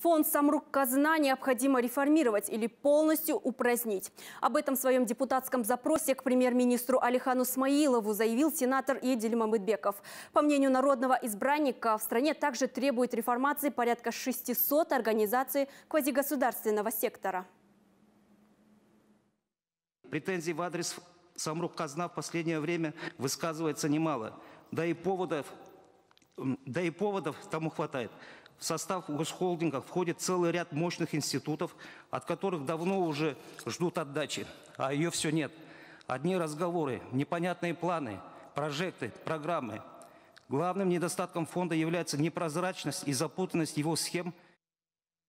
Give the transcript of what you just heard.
Фонд «Самрук Казна» необходимо реформировать или полностью упразднить. Об этом в своем депутатском запросе к премьер-министру Алихану Смаилову заявил сенатор Едиль Мамыдбеков. По мнению народного избранника, в стране также требует реформации порядка 600 организаций квазигосударственного сектора. Претензий в адрес «Самрук Казна» в последнее время высказывается немало. Да и поводов да и поводов тому хватает. В состав госхолдинга входит целый ряд мощных институтов, от которых давно уже ждут отдачи, а ее все нет. Одни разговоры, непонятные планы, прожекты, программы. Главным недостатком фонда является непрозрачность и запутанность его схем –